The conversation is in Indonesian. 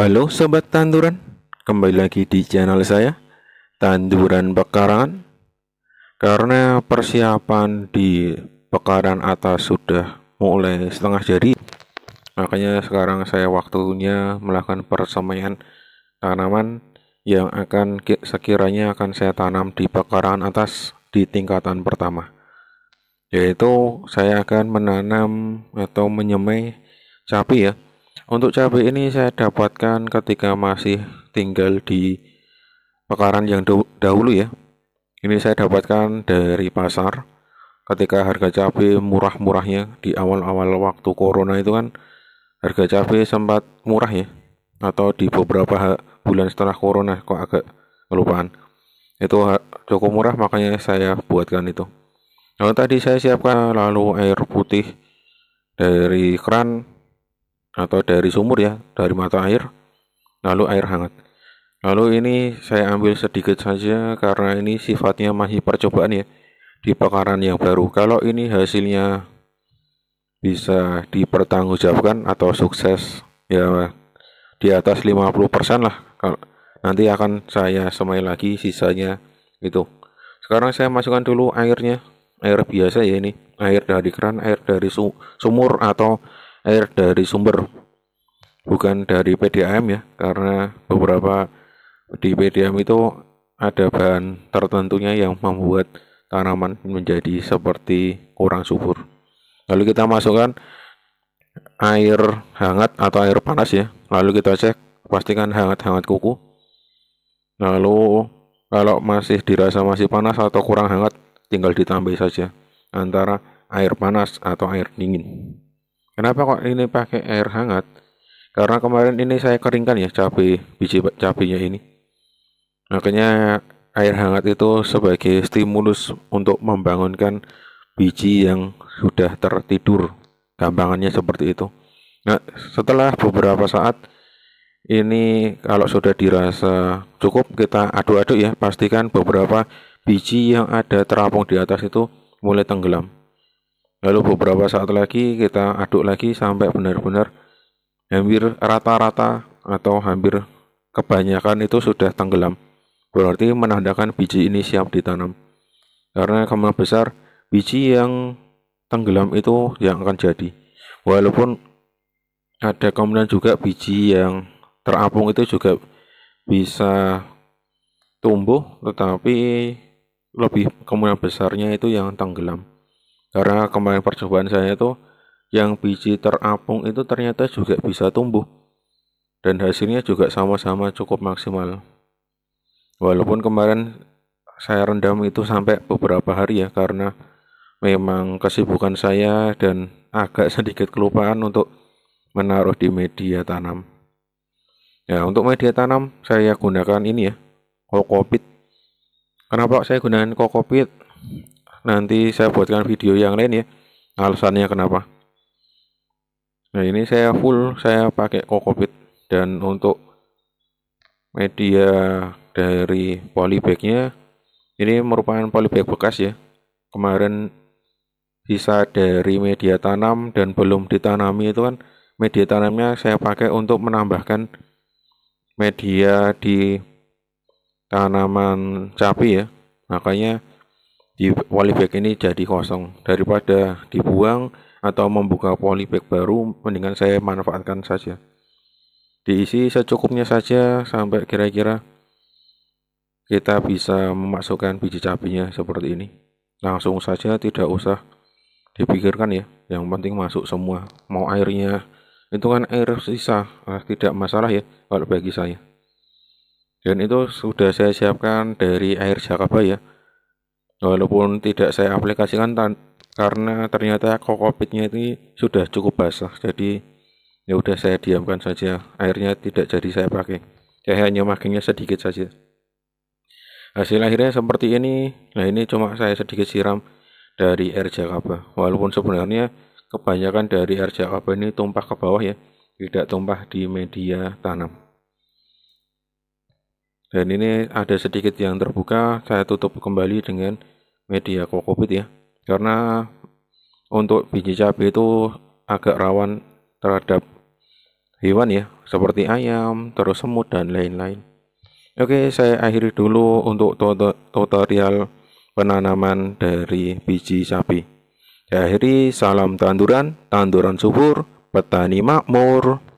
Halo Sobat Tanduran, kembali lagi di channel saya, Tanduran Pekarangan. Karena persiapan di pekaran atas sudah mulai setengah jadi, makanya sekarang saya waktunya melakukan persemaian tanaman yang akan sekiranya akan saya tanam di pekaran atas di tingkatan pertama. Yaitu saya akan menanam atau menyemai sapi ya, untuk cabai ini saya dapatkan ketika masih tinggal di pekaran yang dahulu ya. Ini saya dapatkan dari pasar ketika harga cabai murah-murahnya di awal-awal waktu corona itu kan harga cabai sempat murah ya atau di beberapa bulan setelah corona kok agak kelupaan itu cukup murah makanya saya buatkan itu lalu tadi saya siapkan lalu air putih dari keran atau dari sumur ya, dari mata air, lalu air hangat. Lalu ini saya ambil sedikit saja karena ini sifatnya masih percobaan ya di pekaran yang baru. Kalau ini hasilnya bisa dipertanggungjawabkan atau sukses ya di atas 50% lah. kalau Nanti akan saya semai lagi sisanya itu. Sekarang saya masukkan dulu airnya, air biasa ya ini, air dari keran, air dari sumur atau air dari sumber bukan dari PDAM ya karena beberapa di PDAM itu ada bahan tertentunya yang membuat tanaman menjadi seperti kurang subur lalu kita masukkan air hangat atau air panas ya lalu kita cek pastikan hangat-hangat kuku lalu kalau masih dirasa masih panas atau kurang hangat tinggal ditambah saja antara air panas atau air dingin Kenapa kok ini pakai air hangat? Karena kemarin ini saya keringkan ya cabai biji cabainya ini. Makanya air hangat itu sebagai stimulus untuk membangunkan biji yang sudah tertidur. Gampangannya seperti itu. Nah, setelah beberapa saat ini kalau sudah dirasa cukup kita aduk-aduk ya, pastikan beberapa biji yang ada terapung di atas itu mulai tenggelam. Lalu beberapa saat lagi kita aduk lagi sampai benar-benar hampir rata-rata atau hampir kebanyakan itu sudah tenggelam. Berarti menandakan biji ini siap ditanam. Karena kemungkinan besar biji yang tenggelam itu yang akan jadi. Walaupun ada kemungkinan juga biji yang terapung itu juga bisa tumbuh, tetapi lebih kemungkinan besarnya itu yang tenggelam karena kemarin percobaan saya itu yang biji terapung itu ternyata juga bisa tumbuh dan hasilnya juga sama-sama cukup maksimal walaupun kemarin saya rendam itu sampai beberapa hari ya karena memang kesibukan saya dan agak sedikit kelupaan untuk menaruh di media tanam ya untuk media tanam saya gunakan ini ya kokopit kenapa saya gunakan kokopit nanti saya buatkan video yang lain ya alasannya kenapa nah ini saya full saya pakai kokopit dan untuk media dari polybagnya ini merupakan polybag bekas ya kemarin bisa dari media tanam dan belum ditanami itu kan media tanamnya saya pakai untuk menambahkan media di tanaman cabai ya makanya di polybag ini jadi kosong daripada dibuang atau membuka polybag baru mendingan saya manfaatkan saja diisi secukupnya saja sampai kira-kira kita bisa memasukkan biji cabenya seperti ini langsung saja tidak usah dipikirkan ya yang penting masuk semua mau airnya itu kan air sisa ah, tidak masalah ya kalau bagi saya dan itu sudah saya siapkan dari air jakaba ya walaupun tidak saya aplikasikan karena ternyata kokopitnya ini sudah cukup basah jadi ya udah saya diamkan saja airnya tidak jadi saya pakai saya hanya makinnya sedikit saja hasil akhirnya seperti ini nah ini cuma saya sedikit siram dari air jakaba walaupun sebenarnya kebanyakan dari air jakaba ini tumpah ke bawah ya tidak tumpah di media tanam dan ini ada sedikit yang terbuka saya tutup kembali dengan media kokopit ya karena untuk biji cabai itu agak rawan terhadap hewan ya seperti ayam terus semut dan lain-lain oke saya akhiri dulu untuk tota, tutorial penanaman dari biji cabai akhiri salam tanduran tanduran subur petani makmur